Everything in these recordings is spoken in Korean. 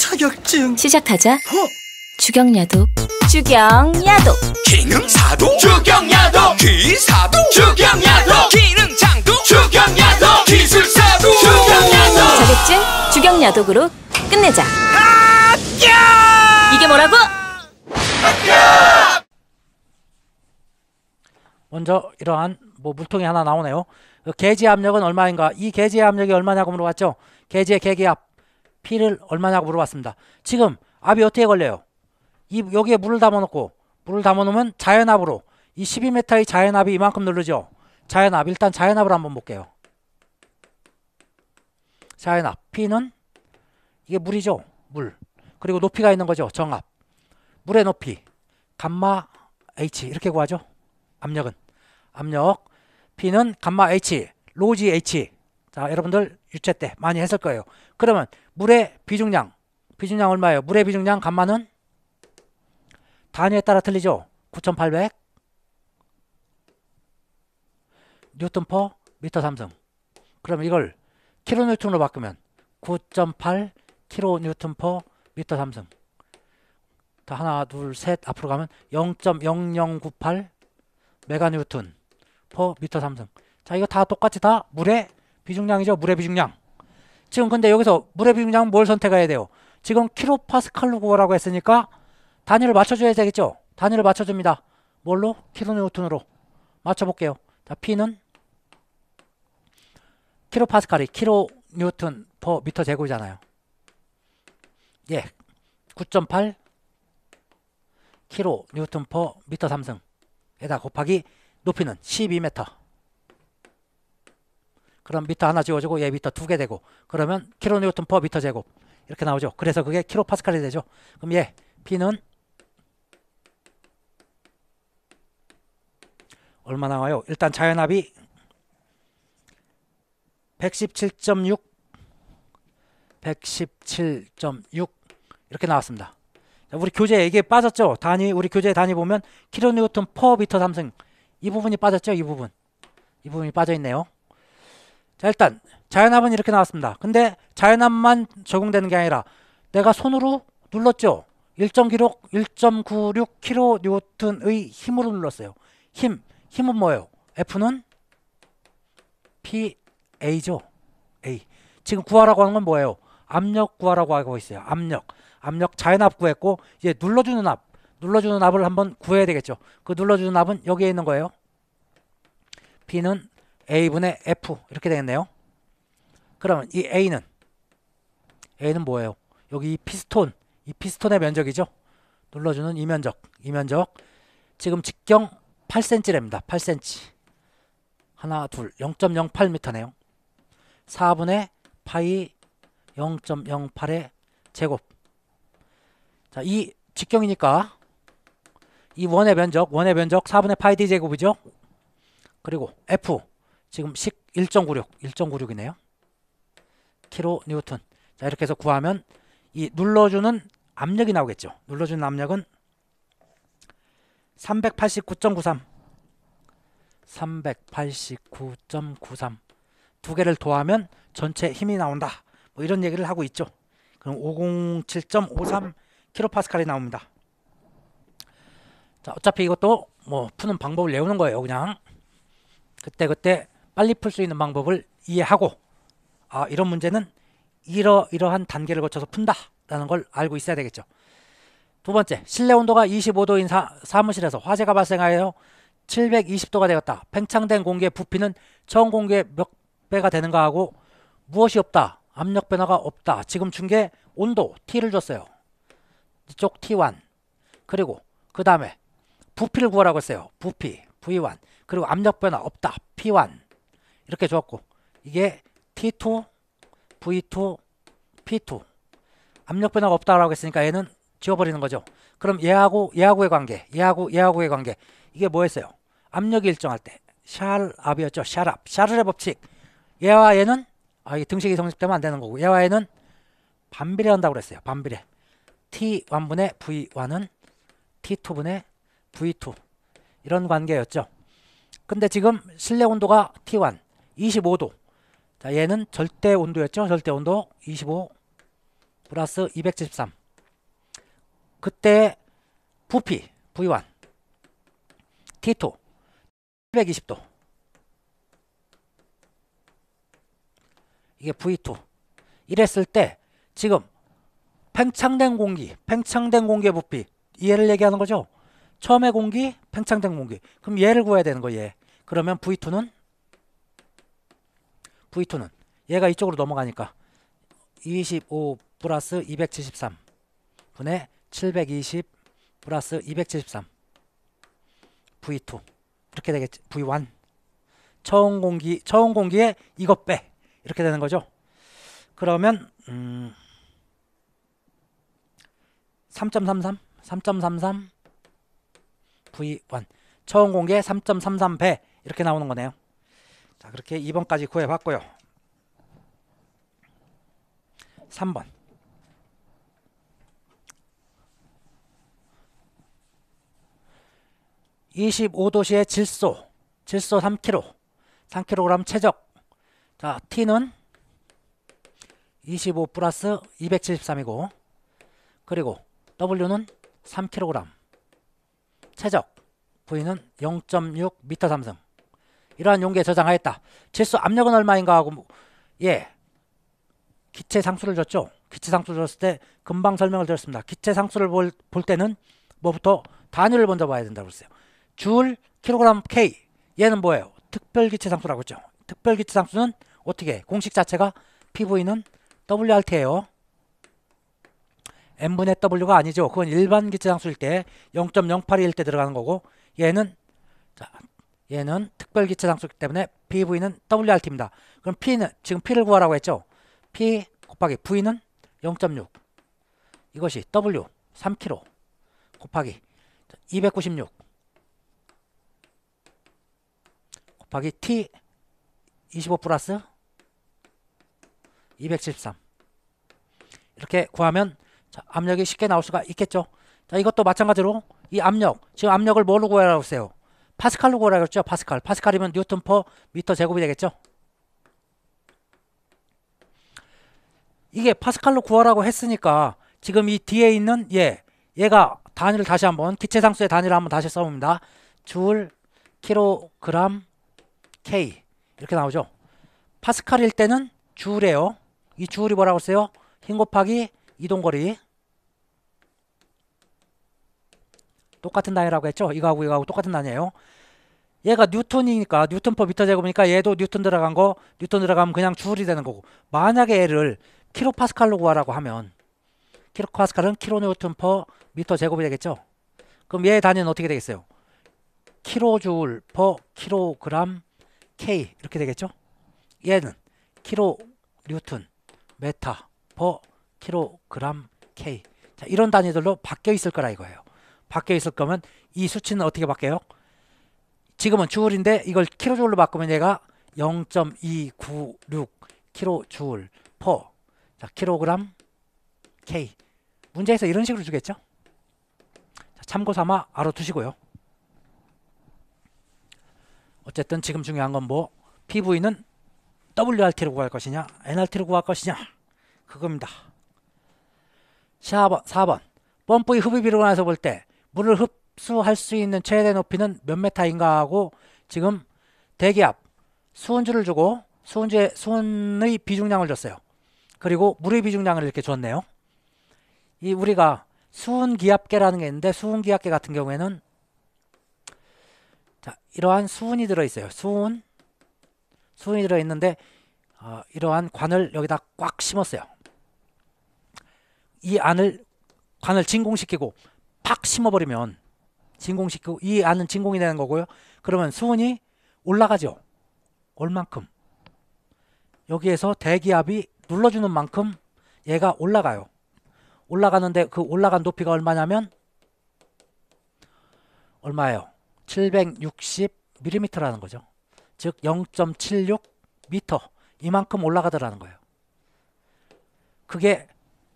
자격증 시작하자 허! 어? 주경야독 주경야독 기능사도 주경야도 기사도 주경야독 기능장도 주경야도 기술사도 주경야독 자격증 주경야독으로 끝내자 합 이게 뭐라고? 합 먼저 이러한 뭐 물통이 하나 나오네요. 그 계지 압력은 얼마인가? 이계지 압력이 얼마냐고 물어봤죠. 계지의 계기압 피를 얼마냐고 물어봤습니다. 지금 압이 어떻게 걸려요? 이 여기에 물을 담아놓고 물을 담아놓으면 자연압으로 이 12m의 자연압이 이만큼 누르죠. 자연압 일단 자연압을 한번 볼게요. 자연압 P는 이게 물이죠. 물 그리고 높이가 있는 거죠. 정압 물의 높이 감마 H 이렇게 구하죠. 압력은 압력 P는 감마 H 로지 H 자 여러분들 유체 때 많이 했을 거예요. 그러면 물의 비중량 비중량 얼마예요? 물의 비중량 감마는 단위에 따라 틀리죠. 9800 뉴턴 퍼 미터 삼성 그럼 이걸 킬로뉴턴으로 바꾸면 9.8 킬로뉴턴 퍼 미터 삼성다 하나 둘 셋 앞으로 가면 0.0098 메가뉴턴 퍼 미터 삼성자 이거 다 똑같이 다 물의 비중량이죠. 물의 비중량 지금 근데 여기서 물의 비중량은 뭘 선택해야 돼요? 지금 킬로파스칼로 구하라고 했으니까 단위를 맞춰줘야 되겠죠? 단위를 맞춰줍니다. 뭘로? 킬로뉴턴으로 맞춰볼게요. 자, P는 킬로파스칼이 킬로뉴턴 퍼 미터 제곱이잖아요. 예, 9.8 킬로뉴턴 퍼 미터 삼승에다 곱하기 높이는 12m. 그럼 미터 하나 지워지고 얘 미터 두 개 되고 그러면 킬로뉴턴 퍼 미터 제곱 이렇게 나오죠. 그래서 그게 킬로파스칼이 되죠. 그럼 얘 P는 얼마 나와요? 일단 자연압이 117.6 117.6 이렇게 나왔습니다. 우리 교재 이게 빠졌죠? 단위 우리 교재 단위 보면 킬로뉴턴 퍼 미터 삼승 이 부분이 빠졌죠? 이 부분 이 부분이 빠져 있네요. 자 일단 자연압은 이렇게 나왔습니다. 근데 자연압만 적용되는 게 아니라 내가 손으로 눌렀죠. 1.기록 1.96kN의 힘으로 눌렀어요. 힘, 힘은 뭐예요? F는 PA죠. A. 지금 구하라고 하는 건 뭐예요? 압력 구하라고 하고 있어요. 압력. 압력 자연압 구했고 이제 눌러주는 압. 눌러주는 압을 한번 구해야 되겠죠. 그 눌러주는 압은 여기에 있는 거예요. P는 A분의 F 이렇게 되겠네요. 그러면 이 A는 A는 뭐예요? 여기 이 피스톤, 이 피스톤의 면적이죠. 눌러주는 이 면적, 이 면적. 지금 직경 8cm랍니다. 8cm. 하나, 둘, 0.08m네요. 4분의 파이 0.08의 제곱. 자, 이 직경이니까 이 원의 면적, 원의 면적 4분의 파이 d 제곱이죠. 그리고 f 지금 식 1.96, 1.96이네요. 키로뉴턴 자, 이렇게 해서 구하면 이 눌러주는 압력이 나오겠죠. 눌러주는 압력은 389.93 389.93 두 개를 더하면 전체 힘이 나온다. 뭐 이런 얘기를 하고 있죠. 그럼 507.53 킬로파스칼이 나옵니다. 자, 어차피 이것도 뭐 푸는 방법을 외우는 거예요. 그냥 그때 그때 빨리 풀 수 있는 방법을 이해하고 아, 이런 문제는 이러이러한 단계를 거쳐서 푼다라는 걸 알고 있어야 되겠죠. 두 번째, 실내 온도가 25도인 사, 사 무실에서 화재가 발생하여 720도가 되었다. 팽창된 공기의 부피는 처음 공기의 몇 배가 되는가 하고 무엇이 없다. 압력 변화가 없다. 지금 준 게 온도 T를 줬어요. 이쪽 T1. 그리고 그 다음에 부피를 구하라고 했어요. 부피 V1. 그리고 압력 변화 없다. P1. 이렇게 좋았고 이게 T2, V2, P2 압력 변화가 없다라고 했으니까 얘는 지워버리는 거죠. 그럼 얘하고 얘하고의 관계, 얘하고 얘하고의 관계 이게 뭐였어요? 압력이 일정할 때 샬압이었죠. 샬압, 샤르레 법칙. 얘와 얘는 아, 이게 등식이 성립되면 안 되는 거고 얘와 얘는 반비례 한다고 그랬어요. 반비례. T1분의 V1은 T2분의 V2 이런 관계였죠. 근데 지금 실내 온도가 T1 25도 자 얘는 절대 온도였죠 절대 온도 25 플러스 273 그때 부피 V1 T2 720도 이게 V2 이랬을 때 지금 팽창된 공기 팽창된 공기의 부피 얘를 얘기하는 거죠 처음에 공기 팽창된 공기 그럼 얘를 구해야 되는 거예요 그러면 V2는 V2는 얘가 이쪽으로 넘어가니까 25 플러스 273 분의 720 플러스 273 V2 이렇게 되겠지 V1 처음 공기 처음 공기에 이것 빼 이렇게 되는 거죠 그러면 음, 3.33 3.33 V1 처음 공기에 3.33배 이렇게 나오는 거네요 자 그렇게 2번까지 구해봤고요 3번 2 5도씨의 질소, 질소 3 k g 3 k g 최적. 자, T는 25 플러스 2 7 3이고 그리고 W는 3 k g 최적. V는 0.6m 삼성 이러한 용기에 저장하였다. 질소 압력은 얼마인가 하고 예 기체 상수를 줬죠. 기체 상수를 줬을 때 금방 설명을 드렸습니다. 기체 상수를 볼, 볼 때는 뭐부터 단위를 먼저 봐야 된다고 했어요. 줄, 킬로그램, K 얘는 뭐예요? 특별기체 상수라고 했죠. 특별기체 상수는 어떻게 공식 자체가 PV는 WRT예요. n분의 w가 아니죠. 그건 일반 기체 상수일 때 0.081일 때 들어가는 거고 얘는 자, 얘는 특별기체 상수기 때문에 PV는 WRT입니다. 그럼 P는 지금 P를 구하라고 했죠. P 곱하기 V는 0.6 이것이 W 3kg 곱하기 296 곱하기 T 25 플러스 273 이렇게 구하면 자, 압력이 쉽게 나올 수가 있겠죠. 자, 이것도 마찬가지로 이 압력, 지금 압력을 뭘로 구하라고 했어요? 파스칼로 구하라 그랬죠? 파스칼. 파스칼이면 뉴턴 퍼 미터 제곱이 되겠죠? 이게 파스칼로 구하라고 했으니까 지금 이 뒤에 있는 얘 얘가 단위를 다시 한번 기체상수의 단위를 한번 다시 써봅니다. 줄, 킬로그램, K 이렇게 나오죠. 파스칼일 때는 줄이에요. 이 줄이 뭐라고 써요? 흰 곱하기 이동거리 똑같은 단위라고 했죠? 이거하고 이거하고 똑같은 단위예요. 얘가 뉴턴이니까 뉴턴 퍼 미터 제곱이니까 얘도 뉴턴 들어간 거 뉴턴 들어가면 그냥 줄이 되는 거고 만약에 얘를 키로파스칼로 구하라고 하면 키로파스칼은 키로뉴턴 퍼 미터 제곱이 되겠죠? 그럼 얘 단위는 어떻게 되겠어요? 키로줄 퍼 키로그램 K 이렇게 되겠죠? 얘는 키로 뉴턴 메타 퍼 키로그램 K 자, 이런 단위들로 바뀌어 있을 거라 이거예요. 밖에 있을 거면 이 수치는 어떻게 바뀌어요? 지금은 주울인데 이걸 킬로줄로 바꾸면 얘가 0.296 킬로줄 퍼 자, 킬로그램 K 문제에서 이런 식으로 주겠죠? 자, 참고 삼아 알아두시고요. 어쨌든 지금 중요한 건 뭐 PV는 WRT로 구할 것이냐 NRT로 구할 것이냐 그겁니다. 4번, 펌프의 흡입비로 관해서 볼때 물을 흡수할 수 있는 최대 높이는 몇 메타인가 하고 지금 대기압 수온주를 주고 수온주의수온의 비중량을 줬어요. 그리고 물의 비중량을 이렇게 줬네요. 이 우리가 수온기압계라는게 있는데 수온기압계 같은 경우에는 자 이러한 수온이 들어있어요. 수온수온이 들어있는데 어, 이러한 관을 여기다 꽉 심었어요. 이 안을 관을 진공시키고 팍 심어버리면 진공식키이 그 안은 진공이 되는 거고요. 그러면 수온이 올라가죠. 얼만큼 여기에서 대기압이 눌러주는 만큼 얘가 올라가요. 올라가는데 그 올라간 높이가 얼마냐면 얼마예요? 760mm라는 거죠. 즉 0.76m 이만큼 올라가더라는 거예요. 그게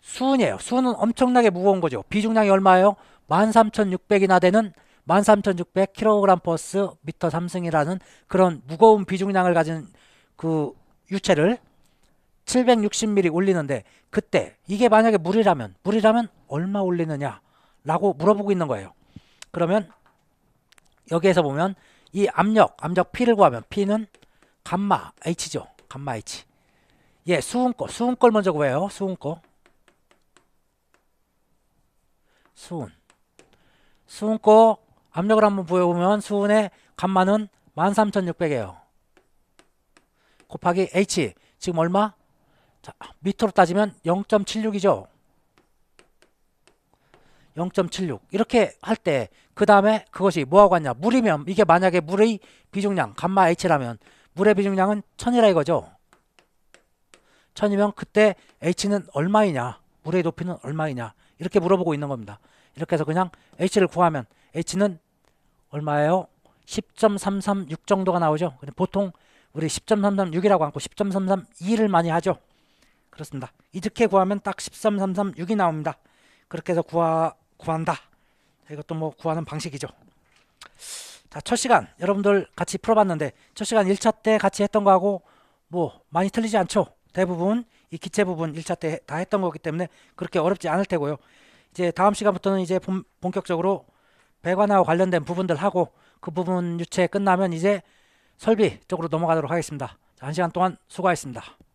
수은이에요. 수은은 엄청나게 무거운 거죠. 비중량이 얼마예요? 13,600이나 되는 1 3 6 0 0 k g 미터 3승이라는 그런 무거운 비중량을 가진 그 유체를 760ml 올리는데 그때 이게 만약에 물이라면 물이라면 얼마 올리느냐 라고 물어보고 있는 거예요 그러면 여기에서 보면 이 압력 압력 P를 구하면 P는 감마 H죠 감마 H 예수은꺼수은꺼 먼저 구해요 수은꺼 수은 수은거 압력을 한번 보여보면 수은의 감마는 13,600이에요. 곱하기 H 지금 얼마? 자, 밑으로 따지면 0.76이죠. 0.76 이렇게 할 때 그 다음에 그것이 뭐하고 같냐 물이면 이게 만약에 물의 비중량 감마 H라면 물의 비중량은 1000이라 이거죠 1000이면 그때 H는 얼마이냐 물의 높이는 얼마이냐 이렇게 물어보고 있는 겁니다 이렇게 해서 그냥 h를 구하면 h는 얼마예요? 10.336 정도가 나오죠. 근데 보통 우리 10.336이라고 않고 10.332를 많이 하죠. 그렇습니다. 이렇게 구하면 딱 13336이 나옵니다. 그렇게 해서 구하, 구한다. 이것도 뭐 구하는 방식이죠. 자, 첫 시간 여러분들 같이 풀어봤는데 첫 시간 1차 때 같이 했던 거하고 뭐 많이 틀리지 않죠. 대부분 이 기체 부분 1차 때 다 했던 거기 때문에 그렇게 어렵지 않을 테고요. 이제 다음 시간부터는 이제 본격적으로 배관하고 관련된 부분들 하고 그 부분 유체 끝나면 이제 설비 쪽으로 넘어가도록 하겠습니다. 자, 한 시간 동안 수고하셨습니다.